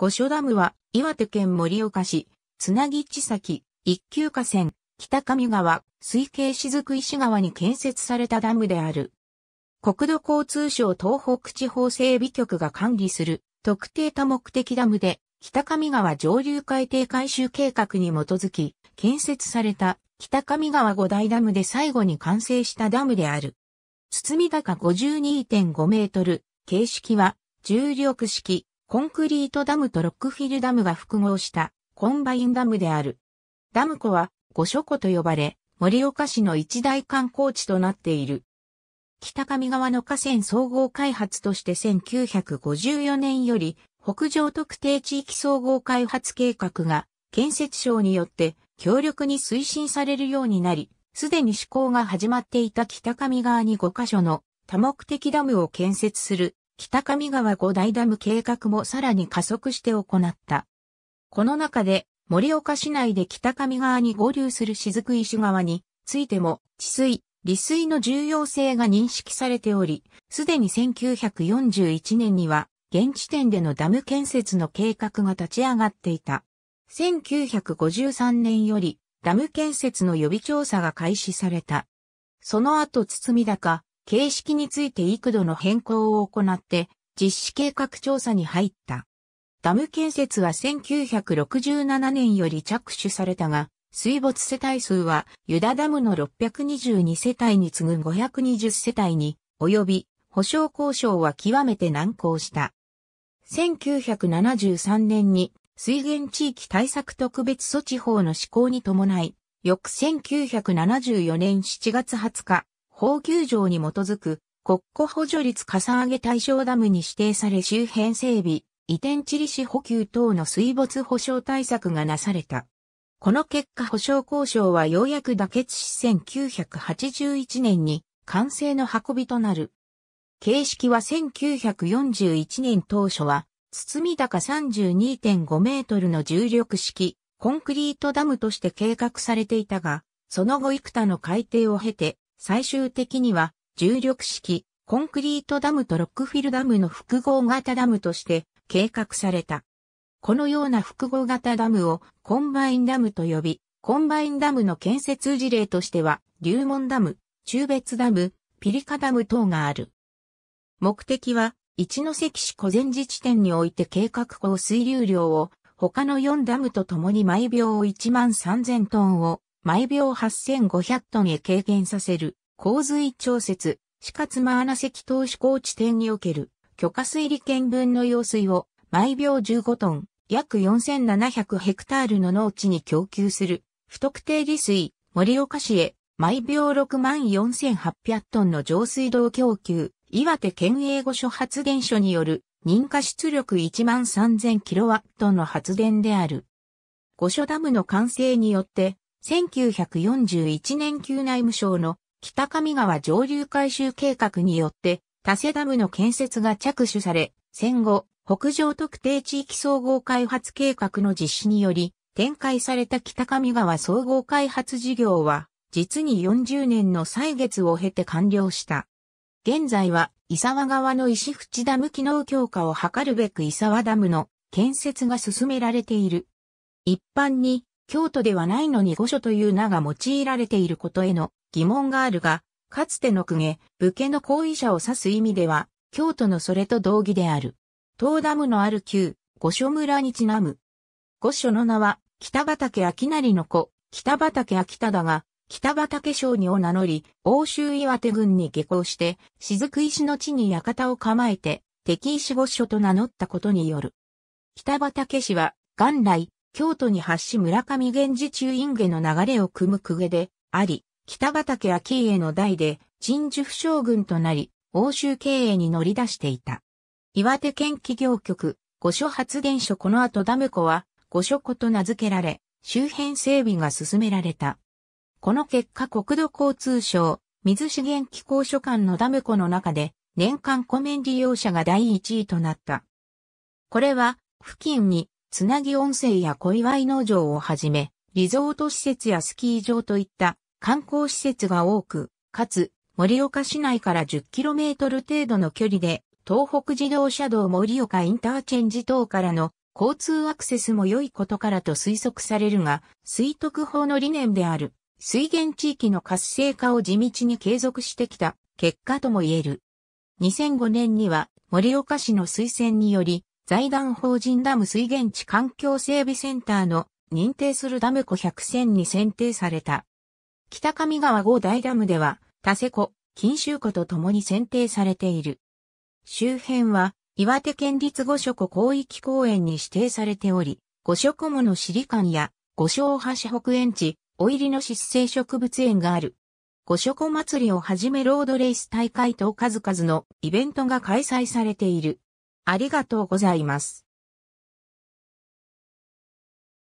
五所ダムは、岩手県盛岡市、つなぎ地先、一級河川、北上川、水系雫石川に建設されたダムである。国土交通省東北地方整備局が管理する特定多目的ダムで、北上川上流海底改修計画に基づき、建設された北上川五大ダムで最後に完成したダムである。堤高52.5メートル、形式は重力式、コンクリートダムとロックフィルダムが複合したコンバインダムである。ダム湖は五所湖と呼ばれ、森岡市の一大観光地となっている。北上川の河川総合開発として1954年より北上特定地域総合開発計画が建設省によって強力に推進されるようになり、すでに施行が始まっていた北上川に5カ所の多目的ダムを建設する北上川五大ダム計画もさらに加速して行った。この中で、森岡市内で北上川に合流する雫石川についても、治水、利水の重要性が認識されており、すでに1941年には、現地点でのダム建設の計画が立ち上がっていた。1953年より、ダム建設の予備調査が開始された。その後、包だ高、形式について幾度の変更を行って実施計画調査に入った。ダム建設は1967年より着手されたが、水没世帯数はユダダムの622世帯に次ぐ520世帯に及び保証交渉は極めて難航した。1973年に水源地域対策特別措置法の施行に伴い、翌1974年7月20日、法級場に基づく国庫補助率かさ上げ対象ダムに指定され周辺整備、移転地理士補給等の水没保障対策がなされた。この結果保障交渉はようやく妥結し1981年に完成の運びとなる。形式は1941年当初は、包み高32.5メートルの重力式、コンクリートダムとして計画されていたが、その後幾多の改定を経て、最終的には重力式コンクリートダムとロックフィルダムの複合型ダムとして計画された。このような複合型ダムをコンバインダムと呼び、コンバインダムの建設事例としては、龍門ダム、中別ダム、ピリカダム等がある。目的は、一関市古前自治点において計画降水流量を、他の4ダムと共に毎秒1万3000トンを毎秒8500トンへ軽減させる、洪水調節、死活マーナ石投資高地点における、許可水利権分の用水を、毎秒15トン、約4700ヘクタールの農地に供給する、不特定利水、森岡市へ、毎秒64,800トンの上水道供給、岩手県営御所発電所による、認可出力13,000キロワットの発電である。御所ダムの完成によって、1941年旧内務省の北上川上流改修計画によって、多瀬ダムの建設が着手され、戦後、北上特定地域総合開発計画の実施により、展開された北上川総合開発事業は、実に40年の歳月を経て完了した。現在は、伊沢川の石淵ダム機能強化を図るべく伊沢ダムの建設が進められている。一般に、京都ではないのに御所という名が用いられていることへの疑問があるが、かつての公家、武家の行為者を指す意味では、京都のそれと同義である。東ダムのある旧、御所村にちなむ。御所の名は、北畠明成の子、北畠秋忠だが、北畠商人を名乗り、欧州岩手郡に下校して、雫石の地に館を構えて、敵石御所と名乗ったことによる。北畠氏は、元来、京都に発し村上源氏中院下の流れを組む公家であり、北畠秋家の代で、陳寿府将軍となり、欧州経営に乗り出していた。岩手県企業局、五所発電所この後ダム湖は、五所湖と名付けられ、周辺整備が進められた。この結果国土交通省、水資源機構所管のダム湖の中で、年間湖面利用者が第1位となった。これは、付近につなぎ温泉や小祝農場をはじめ、リゾート施設やスキー場といった観光施設が多く、かつ、盛岡市内から 10km 程度の距離で、東北自動車道盛岡インターチェンジ等からの交通アクセスも良いことからと推測されるが、水徳法の理念である、水源地域の活性化を地道に継続してきた結果とも言える。2005年には盛岡市の推薦により、財団法人ダム水源地環境整備センターの認定するダム湖100選に選定された。北上川5大ダムでは、多瀬湖、金州湖と共に選定されている。周辺は、岩手県立五所湖広域公園に指定されており、五所湖もの市里館や、五所大橋北園地、お入りの湿生植物園がある。五所湖祭りをはじめロードレース大会と数々のイベントが開催されている。ありがとうございます。